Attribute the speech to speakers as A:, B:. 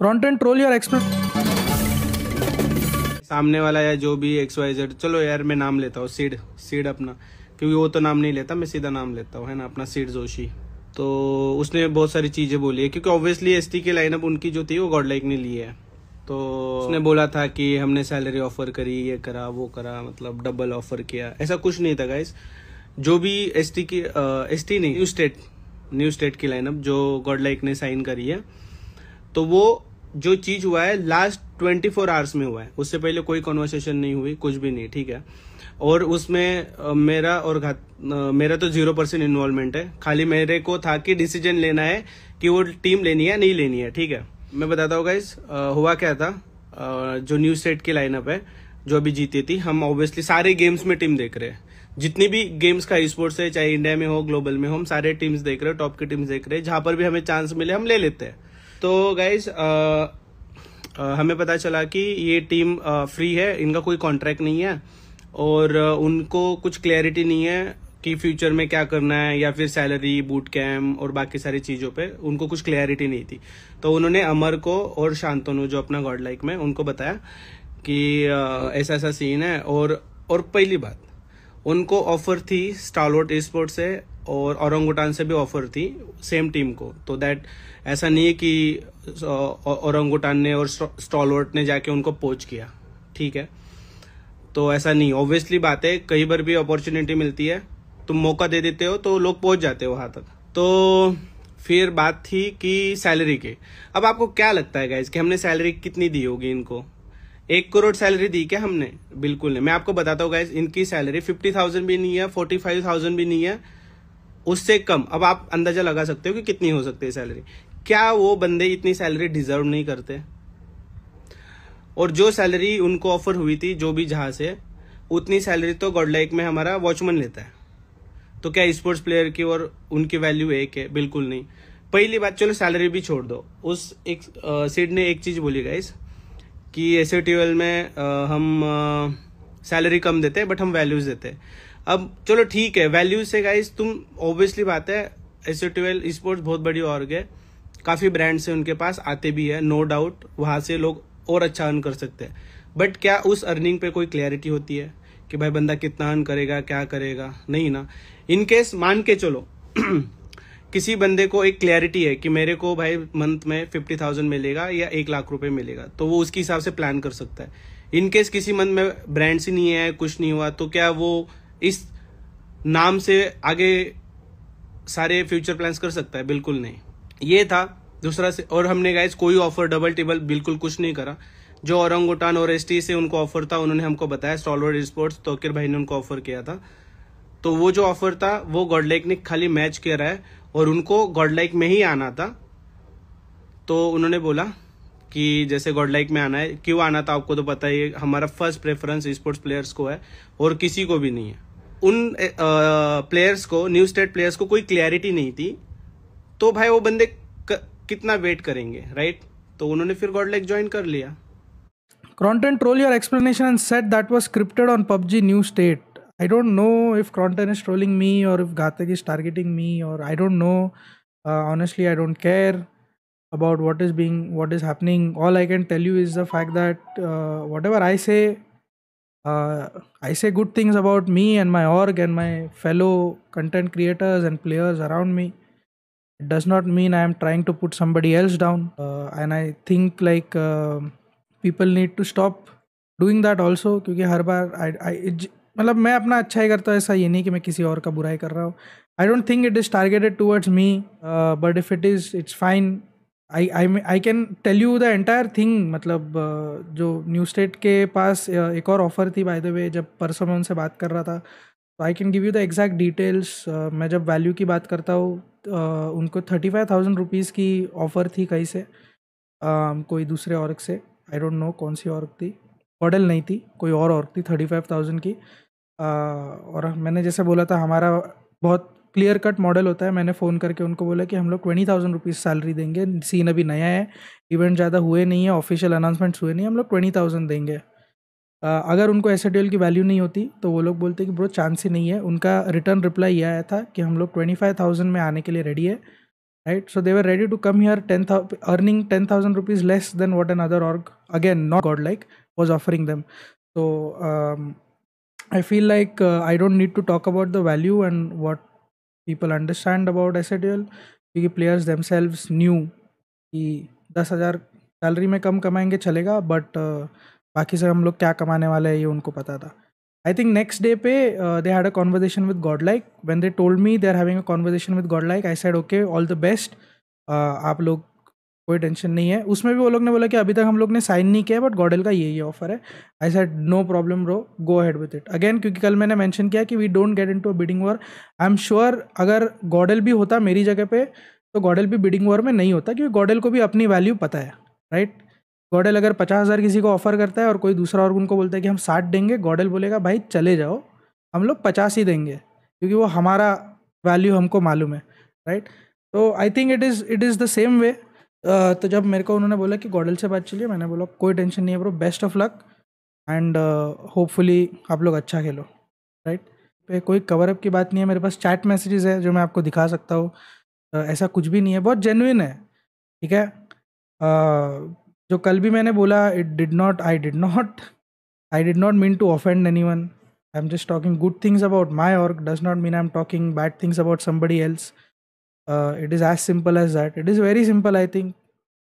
A: क्रॉन्टन troll यार explain
B: सामने वाला या जो भी एक्स वाई जेड चलो यार मैं नाम लेता हूँ सीड सीड अपना क्योंकि वो तो नाम नहीं लेता मैं सीधा नाम लेता हूँ है ना अपना सीड जोशी तो उसने बहुत सारी चीज़ें बोली है क्योंकि ऑब्वियसली एस के लाइनअप उनकी जो थी वो गॉड लाइक ने ली है तो उसने बोला था कि हमने सैलरी ऑफर करी ये करा वो करा मतलब डबल ऑफर किया ऐसा कुछ नहीं था गाइस जो भी एस टी की एस टी नहीं न्यू स्टेट न्यू स्टेट की लाइनअप जो गॉड लाइक ने साइन करी है तो वो जो चीज हुआ है लास्ट ट्वेंटी फोर आवर्स में हुआ है उससे पहले कोई कॉन्वर्सेशन नहीं हुई कुछ भी नहीं ठीक है और उसमें मेरा और घात मेरा तो जीरो परसेंट इन्वॉल्वमेंट है खाली मेरे को था कि डिसीजन लेना है कि वो टीम लेनी है नहीं लेनी है ठीक है मैं बताता हूँ गाइज हुआ क्या था आ, जो न्यू सेट की लाइनअप है जो अभी जीती थी हम ऑब्वियसली सारे गेम्स में टीम देख रहे हैं जितनी भी गेम्स का स्पोर्ट्स है चाहे इंडिया में हो ग्लोबल में हो हम सारे टीम्स देख रहे हैं टॉप की टीम्स देख रहे हैं जहां पर भी हमें चांस मिले हम ले लेते हैं तो गाइज uh, uh, हमें पता चला कि ये टीम फ्री uh, है इनका कोई कॉन्ट्रैक्ट नहीं है और उनको कुछ क्लैरिटी नहीं है कि फ्यूचर में क्या करना है या फिर सैलरी बूट कैम्प और बाकी सारी चीज़ों पे उनको कुछ क्लैरिटी नहीं थी तो उन्होंने अमर को और शांतनु जो अपना गॉड लाइक में उनको बताया कि ऐसा ऐसा सीन है और और पहली बात उनको ऑफर थी स्टालोट स्पोर्ट से और औरंगुटान से भी ऑफर थी सेम टीम को तो दैट ऐसा नहीं है कि औरंगुटान ने और स्टॉलवर्ट ने जाके उनको पोच किया ठीक है तो ऐसा नहीं ऑब्वियसली बात है कई बार भी अपॉर्चुनिटी मिलती है तुम मौका दे देते हो तो लोग पहुंच जाते हो वहां तक तो फिर बात थी कि सैलरी के अब आपको क्या लगता है गाइज कि हमने सैलरी कितनी दी होगी इनको एक करोड़ सैलरी दी क्या हमने बिल्कुल नहीं मैं आपको बताता हूँ गाइज इनकी सैलरी फिफ्टी थाउजेंड भी नहीं है फोर्टी फाइव थाउजेंड भी नहीं है उससे कम अब आप अंदाजा लगा सकते हो कि कितनी हो सकती है सैलरी क्या वो बंदे इतनी सैलरी डिजर्व नहीं करते और जो सैलरी उनको ऑफर हुई थी जो भी जहां से उतनी सैलरी तो गॉडलाइक में हमारा वॉचमैन लेता है तो क्या स्पोर्ट्स प्लेयर की और उनकी वैल्यू एक है बिल्कुल नहीं पहली बात चलो सैलरी भी छोड़ दो उस एक सीड ने एक चीज बोली गाइस कि एस में आ, हम सैलरी कम देते हैं बट हम वैल्यूज देते हैं अब चलो ठीक है वैल्यू से गाइज तुम ऑब्वियसली बात है एस ट्वेल्व स्पोर्ट्स बहुत बड़ी ऑर्ग है काफ़ी ब्रांड्स से उनके पास आते भी है नो डाउट वहां से लोग और अच्छा अर्न कर सकते हैं बट क्या उस अर्निंग पे कोई क्लैरिटी होती है कि भाई बंदा कितना अर्न करेगा क्या करेगा नहीं ना इनकेस मान के चलो किसी बंदे को एक क्लैरिटी है कि मेरे को भाई मंथ में फिफ्टी थाउजेंड मिलेगा या एक लाख रुपए मिलेगा तो वो उसके हिसाब से प्लान कर सकता है इनकेस किसी मंथ में ब्रांड्स ही नहीं है कुछ नहीं हुआ तो क्या वो इस नाम से आगे सारे फ्यूचर प्लान्स कर सकता है बिल्कुल नहीं ये था दूसरा से और हमने गाइज कोई ऑफर डबल टेबल बिल्कुल कुछ नहीं करा जो औरंगोटान और एस से उनको ऑफर था उन्होंने हमको बताया स्टॉलवर्ड स्पोर्ट्स तोकिर भाई ने उनको ऑफर किया था तो वो जो ऑफर था वो गॉडलाइक ने खाली मैच कर रहा है और उनको गॉडलाइक में ही आना था तो उन्होंने बोला कि जैसे गॉडलाइक में आना है क्यों आना था आपको तो पता ही हमारा फर्स्ट प्रेफरेंस स्पोर्ट्स प्लेयर्स को है और किसी को भी नहीं है उन प्लेयर्स को न्यू स्टेट प्लेयर्स को कोई क्लियरिटी नहीं थी तो भाई वो बंदे कितना वेट करेंगे राइट तो उन्होंने फिर गॉडलाइक ज्वाइन कर लिया
A: Kronten troll your explanation and said that was scripted on PUBG new state I don't know if Kronten is trolling me or if Ghatak is targeting me or I don't know honestly I don't care about what is being what is happening all I can tell you is the fact that whatever I say uh, I say good things about me and my org and my fellow content creators and players around me. It does not mean I am trying to put somebody else down. Uh, and I think like uh, people need to stop doing that also क्योंकि हर बार मतलब मैं अपना अच्छा ही करता हूँ ऐसा ये नहीं कि मैं किसी और का बुराई कर रहा हूँ I don't think it is targeted towards me but if it is it's fine I I I can tell you the entire thing मतलब uh, जो न्यू स्टेट के पास uh, एक और ऑफ़र थी बाय द वे जब परसों मैं उनसे बात कर रहा था तो I can give you the exact details मैं जब वैल्यू की बात करता हूँ uh, उनको थर्टी फाइव थाउजेंड रुपीज़ की ऑफ़र थी कहीं से um, कोई दूसरे और से आई डोंट नो कौन सी और थी मॉडल नहीं थी कोई और थी थर्टी फाइव थाउजेंड की और मैंने जैसे बोला था हमारा बहुत क्लियर कट मॉडल होता है मैंने फ़ोन करके उनको बोला कि हम लोग ट्वेंटी थाउजेंड रुपीज़ सैलरी देंगे सीन अभी नया है इवेंट ज़्यादा हुए नहीं है ऑफिशियल अनाउंसमेंट्स हुए नहीं हम लोग ट्वेंटी थाउजेंड देंगे आ, अगर उनको एस की वैल्यू नहीं होती तो वो लोग बोलते कि ब्रो चांस ही नहीं है उनका रिटर्न रिप्लाई ये आया था कि हम लोग ट्वेंटी फाइव थाउजेंड में आने के लिए रेडी है right so they're ready to come here ten earning ten thousand rupees less than what another org again not Godlike was offering them तो I feel like I don't need to talk about the value and what people understand about us क्योंकि players themselves knew कि दस हज़ार salary में कम कमाएंगे चलेगा but बाकी से हम लोग क्या कमाने वाले हैं ये उनको पता था आई थिंक नेक्स्ट डे पे they had a conversation with Godlike when they told me they are having a conversation with Godlike I said okay all the best आप लोग कोई टेंशन नहीं है उसमें भी वो लोग ने बोला कि अभी तक हम लोग ने साइन नहीं किया बट गॉडल का ये ये ऑफर है I said no problem bro go ahead with it again क्योंकि कल मैंने मैंशन किया कि we don't get into a bidding war I am sure अगर गॉडल भी होता मेरी जगह पे तो गॉडल भी बिडिंग वॉर में नहीं होता क्योंकि गॉडल को भी अपनी वैल्यू पता है राइट right? गॉडल अगर पचास हज़ार किसी को ऑफर करता है और कोई दूसरा और उनको बोलता है कि हम साठ देंगे गॉडल बोलेगा भाई चले जाओ हम लोग पचास ही देंगे क्योंकि वो हमारा वैल्यू हमको मालूम है राइट तो I think it is it is the same way तो जब मेरे को उन्होंने बोला कि गॉडल से बात चलिए मैंने बोला कोई टेंशन नहीं है bro best of luck and hopefully आप लोग अच्छा खेलो राइट पे कोई कवरअप की बात नहीं है मेरे पास चैट मैसेजेस है जो मैं आपको दिखा सकता हूँ ऐसा कुछ भी नहीं है बहुत जेनविन है ठीक है जो कल भी मैंने बोला it did not I did not I did not mean to offend anyone I am just talking good things about my org does not mean I am talking bad things about somebody else Uh, it is as simple as that it is very simple i think